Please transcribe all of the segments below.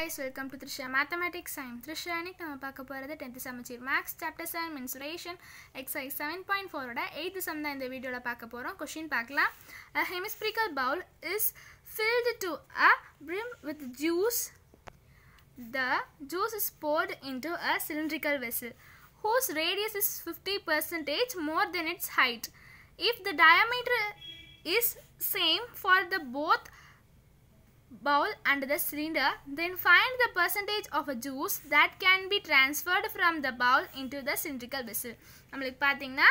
Guys welcome to Trisha mathematics I'm Trisha அன்னைக்கு நம்ம பார்க்க போகிறது டென்த்து சமச்சீர் maths chapter seven mensuration exercise seven point ஃபோரோட எயித்து சம் தான் இந்த வீடியோவில் பார்க்க போகிறோம் கொஷின் பார்க்கலாம் a hemispherical bowl is filled to a brim with juice the juice is poured into a cylindrical vessel whose radius is fifty percentage more than its height if the diameter is same for the both bowl and the cylinder, then find the percentage of a juice that can be transferred from the bowl into the cylindrical vessel. நம்மளுக்கு பார்த்தீங்கன்னா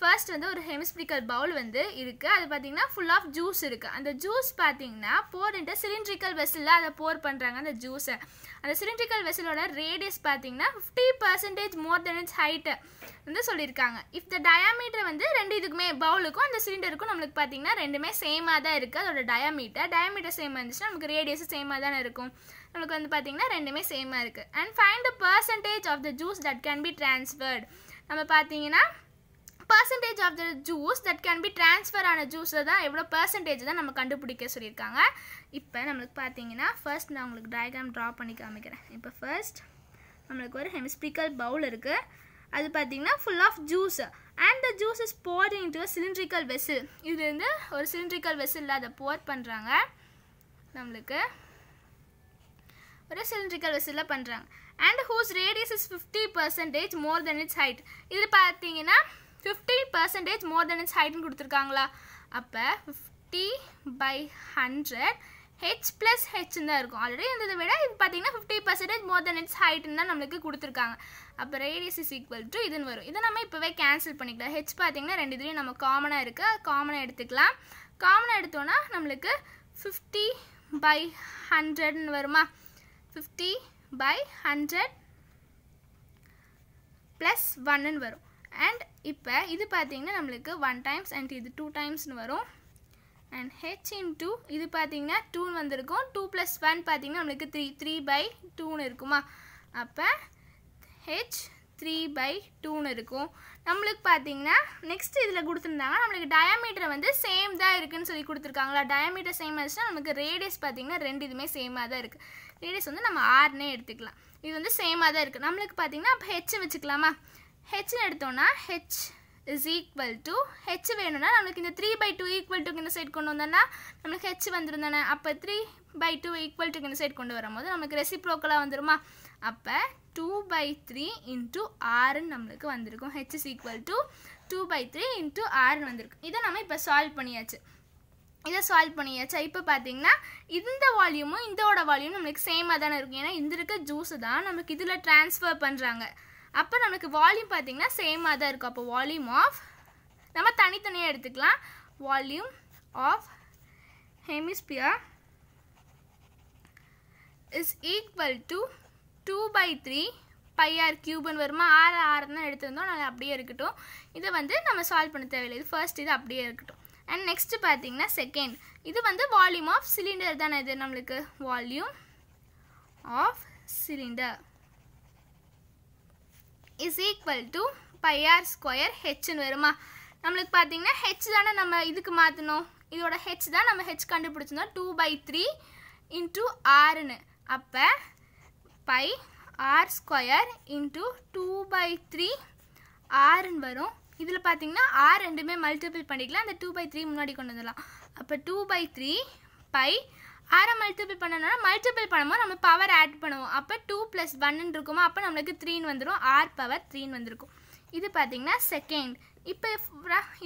first வந்து ஒரு hemispherical Pavul வந்து இருக்குது அது பார்த்திங்கன்னா full of juice இருக்குது அந்த ஜூஸ் பார்த்திங்கன்னா போர்ன்ட்டு சிலிண்ட்ரிக்கல் வெசலில் அதை போர் பண்ணுறாங்க அந்த ஜூஸை அந்த சிலிண்ட்ரிக்கல் வெசலோட ரேடியஸ் பார்த்திங்கன்னா fifty percentage more than its height வந்து சொல்லியிருக்காங்க இஃப் த டயாமீட்டர் வந்து ரெண்டு இதுக்குமே பவுலுக்கும் அந்த சிலிண்டருக்கும் நம்மளுக்கு பார்த்திங்கன்னா ரெண்டுமே சேமாக தான் இருக்குது அதோட டயாமீட்டர் டயாமீட்டர் சேமாக இருந்துச்சுன்னா நமக்கு ரேடியஸும் சேமாக தானே இருக்கும் நமக்கு வந்து பார்த்திங்கன்னா ரெண்டுமே சேமாக இருக்குது and find the percentage of the juice that can be transferred நம்ம பார்த்தீங்கன்னா percentage of the juice that can be transfer ஆன ஜூஸை தான் எவ்வளோ பர்சன்டேஜ் தான் நம்ம கண்டுபிடிக்க சொல்லியிருக்காங்க இப்போ நம்மளுக்கு பார்த்தீங்கன்னா ஃபர்ஸ்ட் நான் உங்களுக்கு டயக்ராம் ட்ரா பண்ணி காமிக்கிறேன் இப்போ ஃபர்ஸ்ட் நம்மளுக்கு ஒரு ஹெமிஸ்பிக்கல் பவுல் இருக்குது அது பார்த்தீங்கன்னா full of juice and the juice is pour to cylindrical vessel வந்து ஒரு சிலிண்ட்ரிக்கல் வெசிலில் அதை போர் பண்ணுறாங்க நம்மளுக்கு ஒரு சிலிண்ட்ரிக்கல் வெசிலில் பண்ணுறாங்க and whose radius is fifty percentage more than its height இது பார்த்தீங்கன்னா fifty percentage more than its ஹைட்னு கொடுத்துருக்காங்களா அப்போ fifty by hundred H plus ஹெச்னு தான் இருக்கும் ஆல்ரெடி இருந்ததை விட இப்போ பார்த்தீங்கன்னா fifty percentage more than its ஹைட்னு தான் நம்மளுக்கு கொடுத்துருக்காங்க அப்போ ரேடியஸ் இஸ் ஈக்குவல் டு இதுன்னு வரும் இதை நம்ம இப்போவே கேன்சல் பண்ணிக்கலாம் ஹெச் பார்த்தீங்கன்னா ரெண்டு இதுலேயும் நம்ம காமனாக இருக்குது காமனாக எடுத்துக்கலாம் காமனாக எடுத்தோன்னா நம்மளுக்கு ஃபிஃப்டி பை ஹண்ட்ரட்னு வருமா ஃபிஃப்டி பை ஹண்ட்ரட் ப்ளஸ் ஒன்னுன்னு வரும் அண்ட் இப்போ இது பார்த்தீங்கன்னா நம்மளுக்கு ஒன் டைம்ஸ் அண்ட் இது டூ டைம்ஸ்னு வரும் அண்ட் ஹெச் இன் டூ இது பார்த்தீங்கன்னா டூன்னு வந்திருக்கும் டூ ப்ளஸ் ஒன் பார்த்தீங்கன்னா நம்மளுக்கு த்ரீ த்ரீ பை டூன்னு இருக்குமா அப்போ ஹெச் த்ரீ பை டூன்னு இருக்கும் நம்மளுக்கு பார்த்தீங்கன்னா நெக்ஸ்ட் இதில் கொடுத்துருந்தாங்க நம்மளுக்கு டயாமீட்டர் வந்து சேம் தான் இருக்குதுன்னு சொல்லி கொடுத்துருக்காங்களா டயாமீட்டர் சேம் இருந்துச்சுன்னா நமக்கு ரேடியஸ் பார்த்தீங்கன்னா ரெண்டு இதுவுமே சேமாக தான் இருக்குது ரேடியஸ் வந்து நம்ம ஆறுனே எடுத்துக்கலாம் இது வந்து சேமாக தான் இருக்குது நம்மளுக்கு பார்த்தீங்கன்னா அப்போ ஹெச் வச்சுக்கலாமா ஹெச்னு எடுத்தோன்னா H is equal to H வேணும்னா நம்மளுக்கு இந்த த்ரீ பை டூ ஈக்குவல் டுக்கு இந்த சைட் கொண்டு வந்தோன்னா நம்மளுக்கு ஹெச் வந்துடும் தானே அப்போ த்ரீ பை டூ ஈக்குவல் டுக்கு இந்த சைடு கொண்டு வரும்போது நமக்கு ரெசிப்ரோக்கலாக வந்துருமா அப்போ டூ பை த்ரீ இன்ட்டு ஆறுன்னு நம்மளுக்கு வந்திருக்கும் H is equal to two by three into ஆறுன்னு வந்திருக்கும் இதை நம்ம இப்போ சால்வ் பண்ணியாச்சு இதை சால்வ் பண்ணியாச்சா இப்போ பார்த்தீங்கன்னா இந்த வால்யூமும் இதோட வால்யூம் நம்மளுக்கு சேமாக தானே இருக்கும் ஏன்னா இந்த இருக்க ஜூஸு தான் நமக்கு இதில் ட்ரான்ஸ்ஃபர் பண்ணுறாங்க அப்போ நம்மளுக்கு வால்யூம் பார்த்திங்கன்னா சேமாக தான் இருக்கும் அப்போ வால்யூம் ஆஃப் நம்ம தனித்தனியாக எடுத்துக்கலாம் volume of hemisphere is equal to two by three pi r கியூப்னு வருமா ஆறு ஆறு தான் எடுத்துருந்தோம் நாங்கள் அப்படியே இருக்கட்டும் இதை வந்து நம்ம சால்வ் பண்ண தேவையில்லை இது ஃபர்ஸ்ட் இது அப்படியே இருக்கட்டும் அண்ட் நெக்ஸ்ட்டு பார்த்தீங்கன்னா செகண்ட் இது வந்து வால்யூம் ஆஃப் சிலிண்டர் தானே இது நம்மளுக்கு volume of cylinder is equal to R square ஹெச்னு வருமா நம்மளுக்கு பார்த்தீங்கன்னா ஹெச் தானே நம்ம இதுக்கு மாற்றணும் இதோட ஹெச் தான் நம்ம ஹெச் கண்டுபிடிச்சிருந்தோம் டூ பை த்ரீ இன்ட்டு ஆறுன்னு அப்போ pi R square into two by three ஆறுன்னு வரும் இதில் பார்த்தீங்கன்னா ஆறு ரெண்டுமே மல்டிபிள் பண்ணிக்கலாம் அந்த டூ பை த்ரீ முன்னாடி கொண்டு வந்துடலாம் அப்போ டூ பை த்ரீ பை ஆரை மல்டிபிள் பண்ணணும்னா மல்டிபிள் பண்ணும்போது நம்ம பவர் ஆட் பண்ணுவோம் அப்போ டூ ப்ளஸ் ஒன்னு இருக்குமா அப்போ நம்மளுக்கு த்ரீன்னு வந்துடும் ஆர் பவர் த்ரீன்னு வந்திருக்கும் இது பார்த்தீங்கன்னா செகண்ட் இப்போ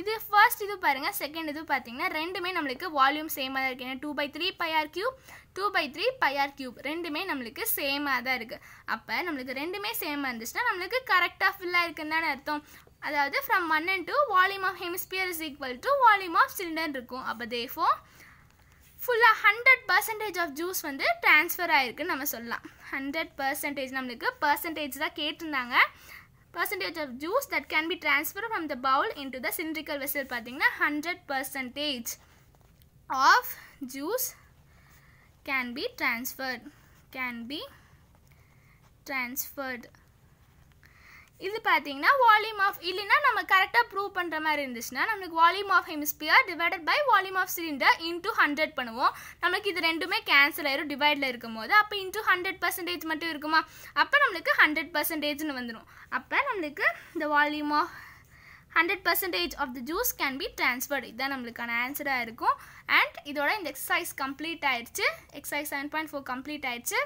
இது ஃபர்ஸ்ட் இது பாருங்கள் செகண்ட் இது பார்த்தீங்கன்னா ரெண்டுமே நம்மளுக்கு வால்யூம் சேமாக தான் இருக்குது ஏன்னா two by three pi r cube two by three pi r cube ரெண்டுமே நம்மளுக்கு சேமாக தான் இருக்குது அப்போ நம்மளுக்கு ரெண்டுமே சேமாக இருந்துச்சுன்னா நம்மளுக்கு கரெக்டாக ஃபில்லாக இருக்குன்னு தானே அர்த்தம் அதாவது from one and two volume of hemisphere is equal to volume of cylinder இருக்கும் அப்போ தேஃபோ ஃபுல்லாக ஹண்ட்ரட் பர்சன்டேஜ் ஆஃப் ஜூஸ் வந்து ட்ரான்ஸ்ஃபர் ஆகிருக்குன்னு நம்ம சொல்லலாம் ஹண்ட்ரட் பர்சன்டேஜ் நம்மளுக்கு பர்சன்டேஜ் தான் கேட்டிருந்தாங்க percentage of juice that can be transfer from the bowl into the cylindrical vessel பார்த்தீங்கன்னா hundred percentage of juice can be transferred can be transferred இது பார்த்தீங்கன்னா வால்யூம் ஆஃப் இல்லைன்னா நம்ம கரெக்டாக ப்ரூவ் பண்ணுற மாதிரி இருந்துச்சுன்னா நம்மளுக்கு volume of hemisphere divided by volume of cylinder into hundred பண்ணுவோம் நம்மளுக்கு இது ரெண்டுமே கேன்சல் ஆயிரும் டிவைடில் இருக்கும் போது அப்போ இன்டூ ஹண்ட்ரட் பர்சன்டேஜ் மட்டும் இருக்குமா அப்போ நம்மளுக்கு ஹண்ட்ரட் பர்சன்டேஜ்னு வந்துடும் அப்போ நம்மளுக்கு இந்த volume of hundred percentage of the juice can be transferred இதுதான் நம்மளுக்கான ஆன்சராக இருக்கும் அண்ட் இதோட இந்த எக்ஸசைஸ் கம்ப்ளீட் ஆயிடுச்சு exercise seven point four complete ஆயிடுச்சு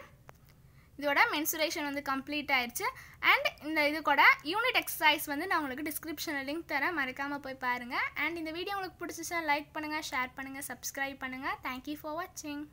இதோட மென்சுரேஷன் வந்து கம்ப்ளீட் ஆயிடுச்சு அண்ட் இந்த இது கூட யூனிட் எக்ஸசைஸ் வந்து நான் உங்களுக்கு டிஸ்கிரிப்ஷனில் லிங்க் தரேன் மறக்காமல் போய் பாருங்கள் அண்ட் இந்த வீடியோ உங்களுக்கு பிடிச்சிச்சா லைக் பண்ணுங்கள் ஷேர் பண்ணுங்கள் சப்ஸ்கிரைப் பண்ணுங்கள் தேங்க்யூ ஃபார் வாட்சிங்